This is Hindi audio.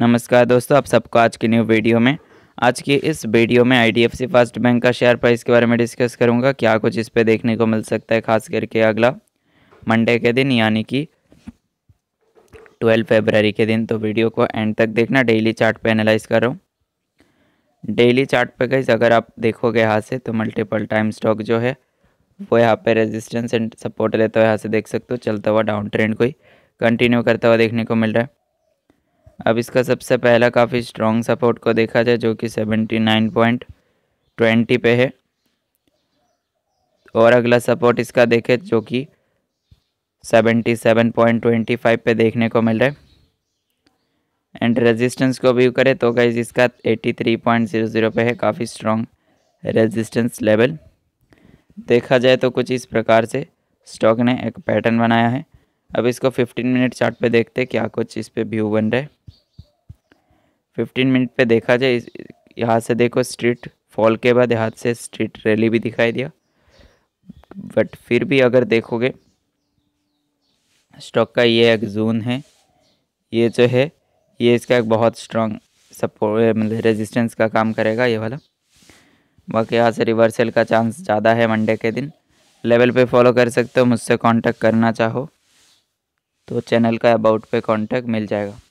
नमस्कार दोस्तों आप सबको आज की न्यू वीडियो में आज की इस वीडियो में आईडीएफसी फर्स्ट बैंक का शेयर प्राइस के बारे में डिस्कस करूंगा क्या कुछ इस पे देखने को मिल सकता है खास करके अगला मंडे के दिन यानी कि 12 फरवरी के दिन तो वीडियो को एंड तक देखना डेली चार्ट पे एनालाइज कर रहा हूँ डेली चार्ट पे गई अगर आप देखोगे यहाँ से तो मल्टीपल टाइम स्टॉक जो है वो यहाँ पे रेजिस्टेंस एंड सपोर्ट लेता हुआ यहाँ से देख सकते हो चलता हुआ डाउन ट्रेंड को कंटिन्यू करता हुआ देखने को मिल रहा है अब इसका सबसे पहला काफ़ी स्ट्रॉन्ग सपोर्ट को देखा जाए जो कि सेवेंटी नाइन पॉइंट ट्वेंटी पे है और अगला सपोर्ट इसका देखें जो कि seventy seven point twenty five पे देखने को मिल रहा है एंड रेजिस्टेंस को व्यू करें तो गाइज इसका eighty three point zero zero पे है काफ़ी स्ट्रॉन्ग रेजिस्टेंस लेवल देखा जाए तो कुछ इस प्रकार से स्टॉक ने एक पैटर्न बनाया है अब इसको फिफ्टीन मिनट चार्ट पे देखते हैं क्या कुछ इस पर व्यू बन रहा है फिफ्टीन मिनट पे देखा जाए यहाँ से देखो स्ट्रीट फॉल के बाद यहाँ से स्ट्रीट रैली भी दिखाई दिया बट फिर भी अगर देखोगे स्टॉक का ये एक जोन है ये जो है ये इसका एक बहुत स्ट्रांग सपोर्ट मतलब रेजिस्टेंस का काम करेगा ये वाला बाकी यहाँ से रिवर्सल का चांस ज़्यादा है मंडे के दिन लेवल पे फॉलो कर सकते हो मुझसे कांटेक्ट करना चाहो तो चैनल का अबाउट पे कांटेक्ट मिल जाएगा